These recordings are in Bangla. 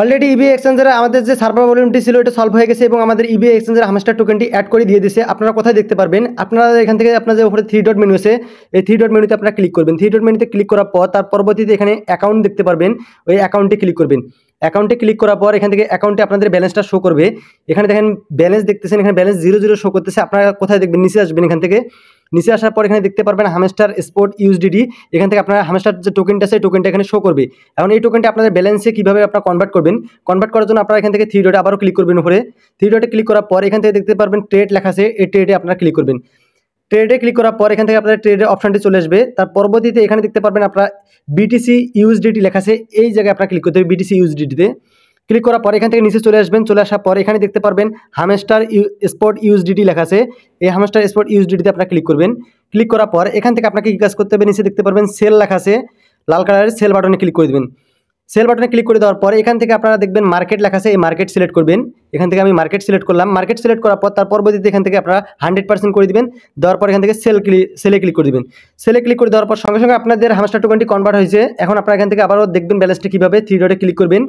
অলরেডি ইবি এক্সচেঞ্জের আমাদের যে সার্ভার ভলিউমটি ছিল এটা সলভ হয়ে গেছে এবং আমাদের ইবি এক্সচেঞ্জের হামস্টার টোকেনটি অ্যাড করে দিয়ে দিয়েছে আপনারা কোথায় দেখতে পারবেন আপনারা এখান থেকে আপনার যে উপরে থ্রি ডট মেনু আছে এই থ্রি ডট মেনুতে আপনারা ক্লিক করবেন থ্রি ডট মেনুতে ক্লিক করার পর তার পরবর্তীতে এখানে অ্যাকাউন্ট দেখতে পারবেন ওই অ্যাকাউন্টে ক্লিক করবেন অ্যাকাউন্টে ক্লিক করার পর এখান থেকে অ্যাকাউন্টে আপনাদের ব্যালেন্সটা শো করবে এখানে দেখেন ব্যালেন্স দেখতেছেন এখানে ব্যালেন্স জিরো জিরো শো করতেছে আপনারা কোথায় দেখবেন নিচে আসবেন এখান থেকে নিচে আসার পর এখানে দেখতে পারবেন হামেস্টার স্পোর্ট ইউজডিডি এখান থেকে আপনারা হামেস্টার যে টোকেনটা সেই টোকেনটা এখানে শো করবে এখন এই টোকেনটা আপনাদের ব্যালেন্সে কীভাবে আপনারা কনভার্ট করবেন কনভার্ট করার জন্য আপনারা এখান থেকে থ্রি ডটে আবারও ক্লিক করবেন উপরে থ্রি ডটে ক্লিক করার পর এখান থেকে দেখতে পারবেন ট্রেড লেখা আছে এই ট্রেডে আপনারা ক্লিক করবেন ট্রেডে ক্লিক করার পর এখান থেকে আপনাদের ট্রেডের অপশানটি চলে আসবে তার পরবর্তীতে এখানে দেখতে পারবেন আপনারা বিটিসি ইউএসডিটি লেখা আছে এই জায়গায় আপনারা ক্লিক করতে হবে বিটিসি ইউএসডিটিতে ক্লিক করার পর এখান থেকে নিচে চলে আসবেন চলে আসার পর এখানে দেখতে পারবেন হামেস্টার স্পট ইউএসডিটি লেখা আছে এই হামেস্টার স্পট ইউএসডিটিতে আপনারা ক্লিক করবেন ক্লিক করার পর এখান থেকে আপনাকে কী কাজ করতে হবে নিচে দেখতে পারবেন সেল লেখা আছে লাল কালারের সেল বাটনে ক্লিক করে দেবেন সেল বাটনে ক্লিক করে দেওয়ার পর এখান থেকে আপনারা দেখবেন মার্কেট লেখা আছে এই মার্কেট সিলেক্ট করবেন এখান থেকে আমি মার্কেট সিলেক্ট করলাম মার্কেট সিলেক্ট করার পর তার পরবর্তীতে এখান থেকে আপনারা হান্ড্রেড পার্সেন্ট করে দেবেন দেওয়ার পর এখান থেকে সেল ক্লিক সেলে ক্লিক করে দেবেন সেলে ক্লিক করে দেওয়ার পর সঙ্গে সঙ্গে আপনাদের হামস্টার টোকেনটি কনভার্ট হয়েছে এখন আপনারা এখান থেকে আবারও দেখবেন ব্যালেন্সটি কীভাবে থ্রি ডটে ক্লিক করবেন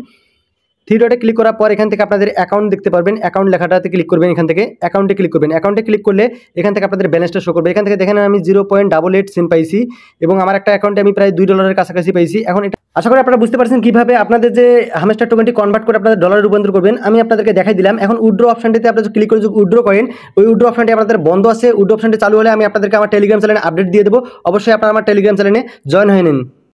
থ্রি ডটে ক্লিক করার পর এখান থেকে আপনাদের অ্যাকাউন্ট দেখতে পারবেন অ্যাকাউন্ট লেখাটাতে ক্লিক করবেন এখান থেকে অ্যাকাউন্টে ক্লিক করবেন অ্যাকাউন্টে ক্লিক করলে এখান থেকে আপনাদের ব্যালেন্সটা শো করবে এখান থেকে দেখেন আমি জিরো পয়েন্ট ডাবল এইট সিম পাইছি এবং আমার একটা অ্যাকাউন্টে আমি প্রায় দুই ডলারের কাছাকাছি পাইছি এখন এটা আশা করি আপনারা বুঝতে পারছেন কীভাবে আপনাদের যে হামেস্টার টোকেনটি কনভার্ট করে আপনাদের ডলার রূপান্তর করবেন আমি আপনাদেরকে দেখাই দিলাম এখন উড্রো অপশনটিতে আপনারা ক্লিক করে যদি উড্রো করেন ওই উড্রো অপশনটি আপনাদের বন্ধ আছে উড্রো অপশনটি চালু হলে আমি আপনাদেরকে আমার টেলিগ্রাম চ্যানেলে আপডেট দিয়ে দেবো অবশ্যই আপনারা আমার টেলিগ্রাম চ্যানেলে জয়েন হয়ে নিন